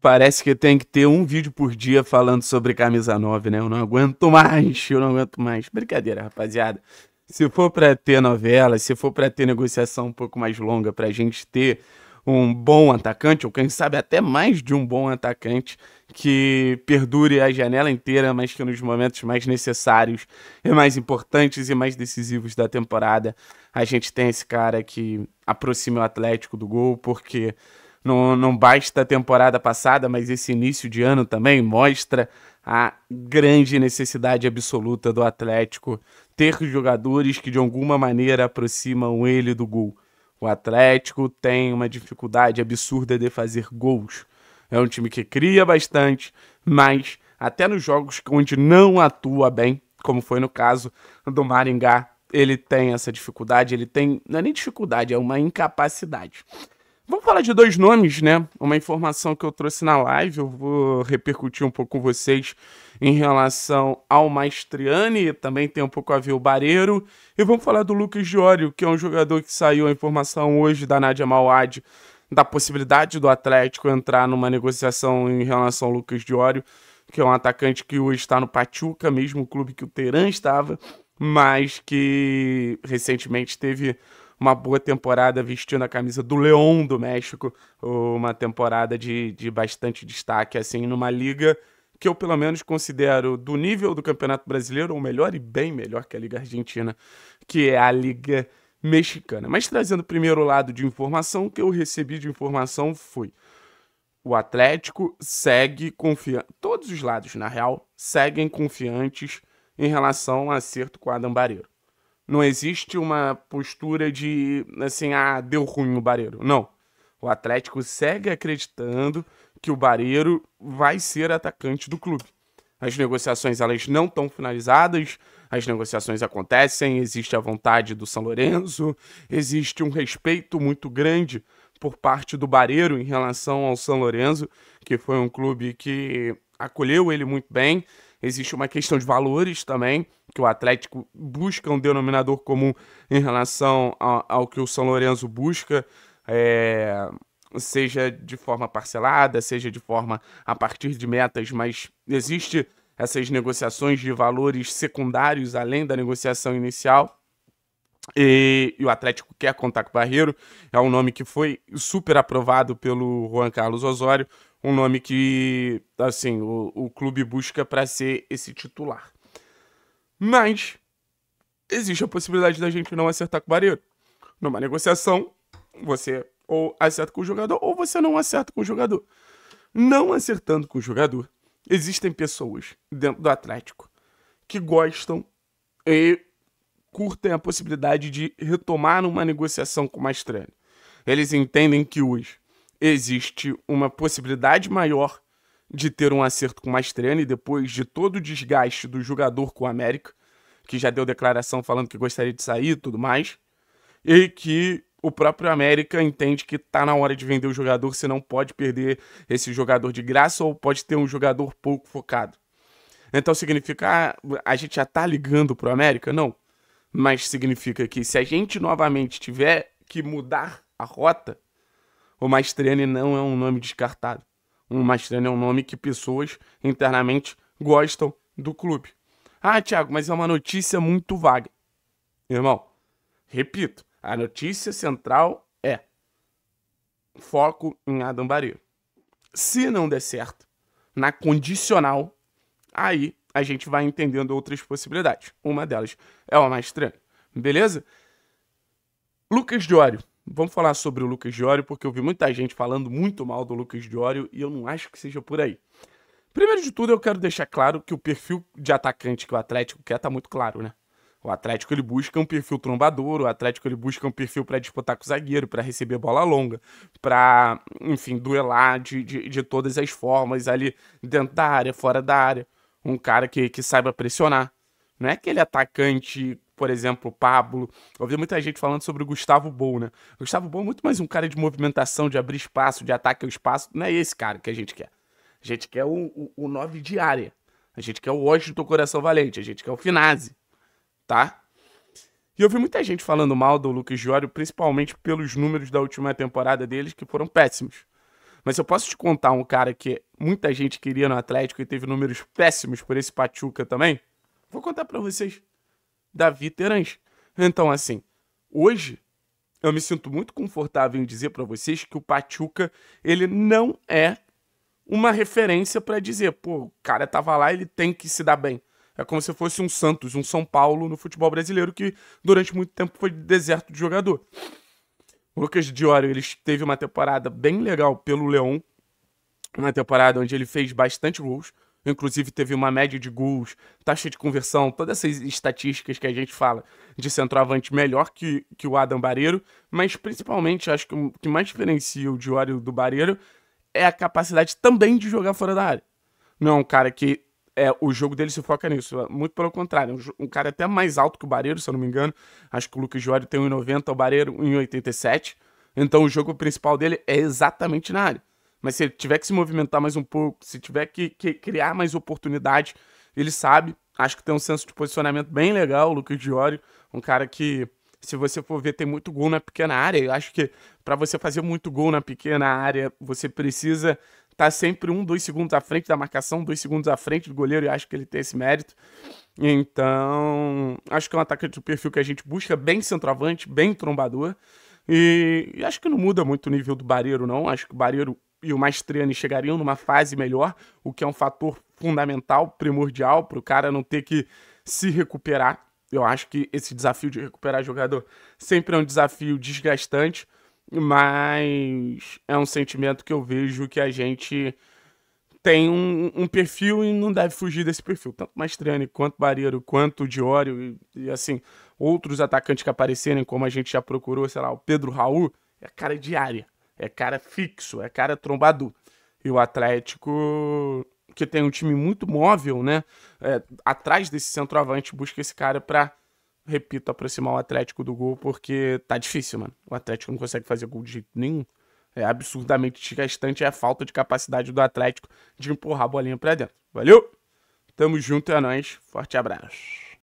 Parece que tem que ter um vídeo por dia falando sobre camisa 9, né? Eu não aguento mais, eu não aguento mais. Brincadeira, rapaziada. Se for para ter novela, se for para ter negociação um pouco mais longa, para a gente ter um bom atacante, ou quem sabe até mais de um bom atacante, que perdure a janela inteira, mas que nos momentos mais necessários e mais importantes e mais decisivos da temporada, a gente tem esse cara que aproxima o Atlético do gol, porque não, não basta a temporada passada, mas esse início de ano também mostra a grande necessidade absoluta do Atlético ter jogadores que de alguma maneira aproximam ele do gol. O Atlético tem uma dificuldade absurda de fazer gols. É um time que cria bastante, mas até nos jogos onde não atua bem, como foi no caso do Maringá, ele tem essa dificuldade, ele tem. Não é nem dificuldade, é uma incapacidade. Vamos falar de dois nomes, né? Uma informação que eu trouxe na live, eu vou repercutir um pouco com vocês em relação ao Maestriani, também tem um pouco a ver o Bareiro. E vamos falar do Lucas Diório, que é um jogador que saiu a informação hoje da Nadia Mauad da possibilidade do Atlético entrar numa negociação em relação ao Lucas Diório, que é um atacante que hoje está no Pachuca, mesmo clube que o Teran estava, mas que recentemente teve uma boa temporada vestindo a camisa do Leão do México, uma temporada de, de bastante destaque, assim, numa liga que eu pelo menos considero do nível do Campeonato Brasileiro, ou melhor e bem melhor que a Liga Argentina, que é a Liga Mexicana. Mas trazendo o primeiro lado de informação, o que eu recebi de informação foi o Atlético segue confiante, todos os lados na real, seguem confiantes em relação ao acerto com o Adam Barreiro. Não existe uma postura de, assim, ah, deu ruim o Barreiro. Não. O Atlético segue acreditando que o Barreiro vai ser atacante do clube. As negociações elas não estão finalizadas, as negociações acontecem, existe a vontade do São Lourenço, existe um respeito muito grande por parte do Barreiro em relação ao São Lourenço, que foi um clube que acolheu ele muito bem, existe uma questão de valores também, que o Atlético busca um denominador comum em relação ao, ao que o São Lourenço busca. É, seja de forma parcelada, seja de forma a partir de metas, mas existe essas negociações de valores secundários além da negociação inicial. E, e, o Atlético quer contar com o Barreiro, é um nome que foi super aprovado pelo Juan Carlos Osório um nome que, assim, o, o clube busca para ser esse titular. Mas existe a possibilidade da gente não acertar com o Barreiro. Numa negociação, você ou acerta com o jogador ou você não acerta com o jogador. Não acertando com o jogador, existem pessoas dentro do Atlético que gostam e curtem a possibilidade de retomar uma negociação com o Mastrani. Eles entendem que os existe uma possibilidade maior de ter um acerto com o Mastriani depois de todo o desgaste do jogador com o América, que já deu declaração falando que gostaria de sair e tudo mais, e que o próprio América entende que está na hora de vender o jogador, se não pode perder esse jogador de graça ou pode ter um jogador pouco focado. Então significa, ah, a gente já está ligando para o América? Não. Mas significa que se a gente novamente tiver que mudar a rota, o Mastriani não é um nome descartado. O Mastriani é um nome que pessoas internamente gostam do clube. Ah, Thiago, mas é uma notícia muito vaga. Irmão, repito, a notícia central é foco em Adam Barreiro. Se não der certo, na condicional, aí a gente vai entendendo outras possibilidades. Uma delas é o mais Beleza? Lucas Diório, Vamos falar sobre o Lucas Diório, porque eu vi muita gente falando muito mal do Lucas Diório e eu não acho que seja por aí. Primeiro de tudo, eu quero deixar claro que o perfil de atacante que o Atlético quer tá muito claro, né? O Atlético ele busca um perfil trombador, o Atlético ele busca um perfil para disputar com o zagueiro, para receber bola longa, para, enfim, duelar de, de, de, todas as formas ali dentro da área, fora da área. Um cara que, que saiba pressionar. Não é aquele atacante por exemplo, Pablo. ouvi muita gente falando sobre o Gustavo Bol, né? O Gustavo Bol é muito mais um cara de movimentação, de abrir espaço, de ataque ao espaço. Não é esse cara que a gente quer. A gente quer o, o, nove de área. A gente quer o Washington Coração Valente. A gente quer o Finazzi, tá? E eu vi muita gente falando mal do Lucas Jório, principalmente pelos números da última temporada deles, que foram péssimos. Mas eu posso te contar um cara que muita gente queria no Atlético e teve números péssimos por esse Pachuca também? Vou contar para vocês. Davi Terãs. Então, assim, hoje eu me sinto muito confortável em dizer para vocês que o Pachuca, ele não é uma referência para dizer, pô, o cara tava lá, ele tem que se dar bem. É como se fosse um Santos, um São Paulo no futebol brasileiro que durante muito tempo foi deserto de jogador. O Lucas Diório, ele teve uma temporada bem legal pelo Leão, uma temporada onde ele fez bastante gols, inclusive teve uma média de gols, taxa de conversão, todas essas estatísticas que a gente fala de centroavante melhor que, que o Adam Barreiro, mas principalmente acho que o que mais diferencia o Diório do Barreiro é a capacidade também de jogar fora da área. Não é um cara que é, o jogo dele se foca nisso. É muito pelo contrário, um, um cara até mais alto que o Barreiro, se eu não me engano. Acho que o Lucas Jório tem 1,90, o Barreiro 1,87. Então o jogo principal dele é exatamente na área mas se ele tiver que se movimentar mais um pouco, se tiver que, que criar mais oportunidades, ele sabe. Acho que tem um senso de posicionamento bem legal, o Lucas Diori, um cara que, se você for ver, tem muito gol na pequena área. Eu acho que para você fazer muito gol na pequena área, você precisa estar tá sempre um, dois segundos à frente da marcação, dois segundos à frente do goleiro, e acho que ele tem esse mérito. Então, acho que é um atacante de perfil que a gente busca, bem centroavante, bem trombador. E, e acho que não muda muito o nível do Barreiro, não. Acho que o Barreiro e o Mastriani chegariam numa fase melhor, o que é um fator fundamental, primordial, para o cara não ter que se recuperar. Eu acho que esse desafio de recuperar jogador sempre é um desafio desgastante, mas é um sentimento que eu vejo que a gente tem um, um perfil e não deve fugir desse perfil. Tanto Mastriani, quanto Barreiro, quanto Diório e, e, assim, outros atacantes que aparecerem, como a gente já procurou, sei lá, o Pedro Raul, é cara de área é cara fixo, é cara trombador. E o Atlético, que tem um time muito móvel, né? É, atrás desse centroavante, busca esse cara para, repito, aproximar o Atlético do gol, porque tá difícil, mano. O Atlético não consegue fazer gol de jeito nenhum. É absurdamente desgastante é a falta de capacidade do Atlético de empurrar a bolinha pra dentro. Valeu! Tamo junto, é nóis. Forte abraço.